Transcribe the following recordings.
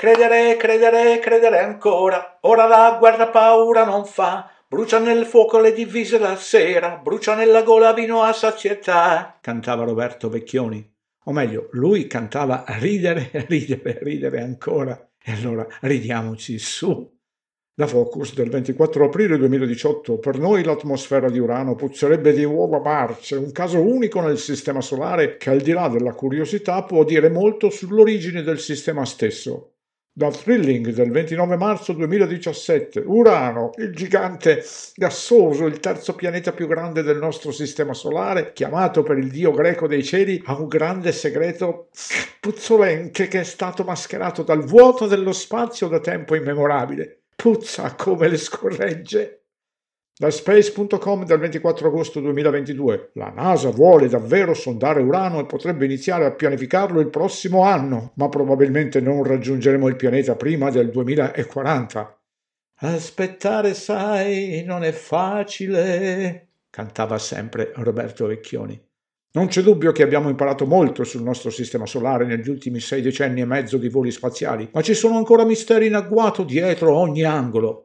Credere, credere, credere ancora, ora la guerra paura non fa, brucia nel fuoco le divise la sera, brucia nella gola vino a sazietà, cantava Roberto Vecchioni. O meglio, lui cantava ridere, ridere, ridere ancora. E allora ridiamoci su. Da Focus del 24 aprile 2018, per noi l'atmosfera di Urano puzzerebbe di uova marce, un caso unico nel Sistema Solare che al di là della curiosità può dire molto sull'origine del sistema stesso dal thrilling del 29 marzo 2017, Urano, il gigante gassoso, il terzo pianeta più grande del nostro sistema solare, chiamato per il dio greco dei cieli, ha un grande segreto puzzolente che è stato mascherato dal vuoto dello spazio da tempo immemorabile. Puzza come le scorregge da space.com del 24 agosto 2022. La NASA vuole davvero sondare Urano e potrebbe iniziare a pianificarlo il prossimo anno, ma probabilmente non raggiungeremo il pianeta prima del 2040. Aspettare, sai, non è facile, cantava sempre Roberto Vecchioni. Non c'è dubbio che abbiamo imparato molto sul nostro sistema solare negli ultimi sei decenni e mezzo di voli spaziali, ma ci sono ancora misteri in agguato dietro ogni angolo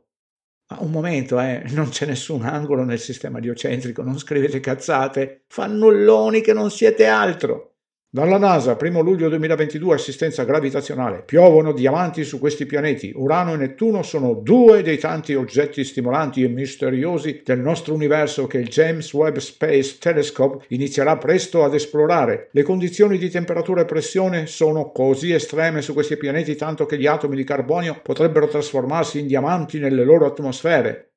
un momento, eh, non c'è nessun angolo nel sistema diocentrico, non scrivete cazzate, fannulloni che non siete altro. Dalla NASA, 1 luglio 2022, assistenza gravitazionale. Piovono diamanti su questi pianeti. Urano e Nettuno sono due dei tanti oggetti stimolanti e misteriosi del nostro universo che il James Webb Space Telescope inizierà presto ad esplorare. Le condizioni di temperatura e pressione sono così estreme su questi pianeti tanto che gli atomi di carbonio potrebbero trasformarsi in diamanti nelle loro atmosfere.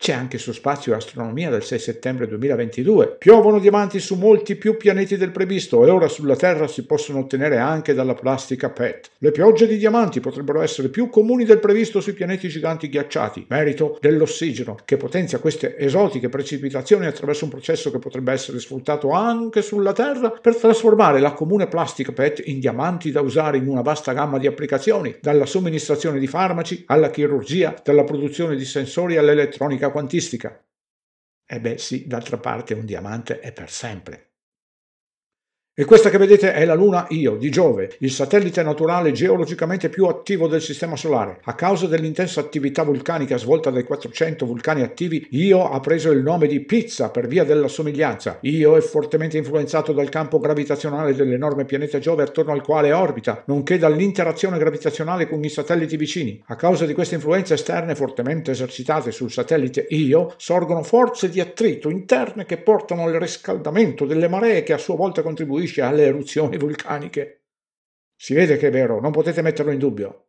C'è anche su suo spazio Astronomia del 6 settembre 2022. Piovono diamanti su molti più pianeti del previsto e ora sulla Terra si possono ottenere anche dalla plastica PET. Le piogge di diamanti potrebbero essere più comuni del previsto sui pianeti giganti ghiacciati, merito dell'ossigeno, che potenzia queste esotiche precipitazioni attraverso un processo che potrebbe essere sfruttato anche sulla Terra per trasformare la comune plastica PET in diamanti da usare in una vasta gamma di applicazioni, dalla somministrazione di farmaci alla chirurgia, dalla produzione di sensori all'elettronica quantistica. E eh beh sì, d'altra parte un diamante è per sempre. E questa che vedete è la luna Io di Giove, il satellite naturale geologicamente più attivo del Sistema Solare. A causa dell'intensa attività vulcanica svolta dai 400 vulcani attivi, Io ha preso il nome di Pizza per via della somiglianza. Io è fortemente influenzato dal campo gravitazionale dell'enorme pianeta Giove attorno al quale orbita, nonché dall'interazione gravitazionale con i satelliti vicini. A causa di queste influenze esterne fortemente esercitate sul satellite Io, sorgono forze di attrito interne che portano al riscaldamento delle maree che a sua volta contribuiscono attribuisce alle eruzioni vulcaniche. Si vede che è vero, non potete metterlo in dubbio.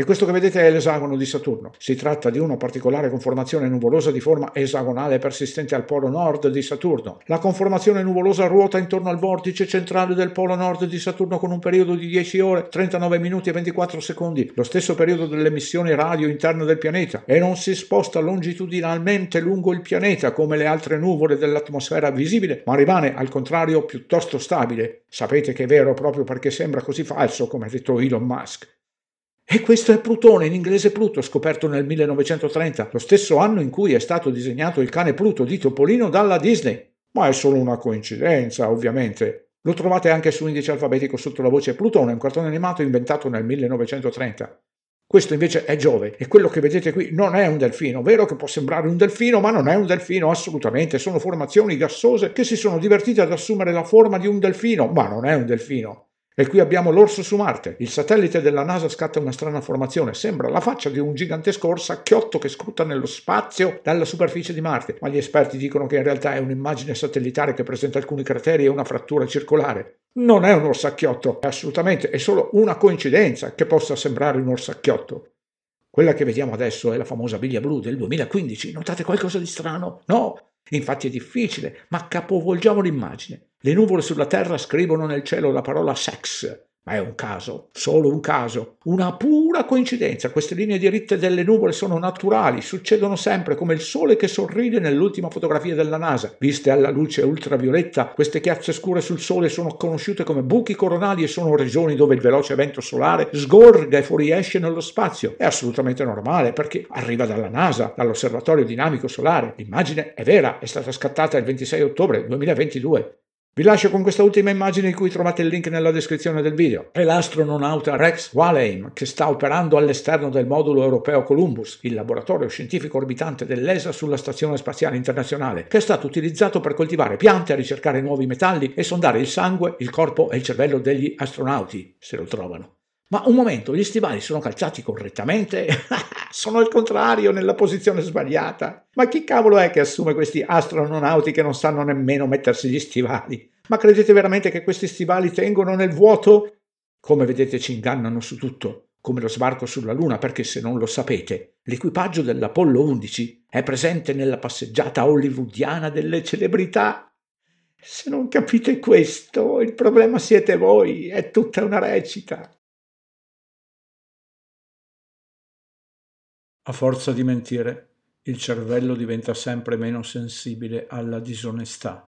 E questo che vedete è l'esagono di Saturno. Si tratta di una particolare conformazione nuvolosa di forma esagonale persistente al polo nord di Saturno. La conformazione nuvolosa ruota intorno al vortice centrale del polo nord di Saturno con un periodo di 10 ore, 39 minuti e 24 secondi, lo stesso periodo dell'emissione radio interna del pianeta, e non si sposta longitudinalmente lungo il pianeta come le altre nuvole dell'atmosfera visibile, ma rimane al contrario piuttosto stabile. Sapete che è vero proprio perché sembra così falso, come ha detto Elon Musk. E questo è Plutone, in inglese Pluto, scoperto nel 1930, lo stesso anno in cui è stato disegnato il cane Pluto di Topolino dalla Disney. Ma è solo una coincidenza, ovviamente. Lo trovate anche su indice alfabetico sotto la voce Plutone, un cartone animato inventato nel 1930. Questo invece è Giove e quello che vedete qui non è un delfino, vero che può sembrare un delfino, ma non è un delfino assolutamente, sono formazioni gassose che si sono divertite ad assumere la forma di un delfino, ma non è un delfino. E qui abbiamo l'orso su Marte. Il satellite della NASA scatta una strana formazione. Sembra la faccia di un gigantesco orsacchiotto che scruta nello spazio dalla superficie di Marte. Ma gli esperti dicono che in realtà è un'immagine satellitare che presenta alcuni crateri e una frattura circolare. Non è un orsacchiotto, assolutamente, è solo una coincidenza che possa sembrare un orsacchiotto. Quella che vediamo adesso è la famosa biglia blu del 2015. Notate qualcosa di strano? No, infatti è difficile, ma capovolgiamo l'immagine. Le nuvole sulla terra scrivono nel cielo la parola sex, ma è un caso, solo un caso, una pura coincidenza. Queste linee diritte delle nuvole sono naturali, succedono sempre come il sole che sorride nell'ultima fotografia della NASA. Viste alla luce ultravioletta, queste chiazze scure sul sole sono conosciute come buchi coronali e sono regioni dove il veloce vento solare sgorga e fuoriesce nello spazio. È assolutamente normale perché arriva dalla NASA, dall'Osservatorio Dinamico Solare. L'immagine è vera, è stata scattata il 26 ottobre 2022. Vi lascio con questa ultima immagine di cui trovate il link nella descrizione del video. È l'astronauta Rex Walheim che sta operando all'esterno del modulo europeo Columbus, il laboratorio scientifico orbitante dell'ESA sulla Stazione Spaziale Internazionale, che è stato utilizzato per coltivare piante, ricercare nuovi metalli e sondare il sangue, il corpo e il cervello degli astronauti, se lo trovano. Ma un momento, gli stivali sono calzati correttamente? sono al contrario, nella posizione sbagliata. Ma chi cavolo è che assume questi astronauti che non sanno nemmeno mettersi gli stivali? Ma credete veramente che questi stivali tengono nel vuoto? Come vedete ci ingannano su tutto, come lo sbarco sulla Luna, perché se non lo sapete, l'equipaggio dell'Apollo 11 è presente nella passeggiata hollywoodiana delle celebrità. Se non capite questo, il problema siete voi, è tutta una recita. A forza di mentire, il cervello diventa sempre meno sensibile alla disonestà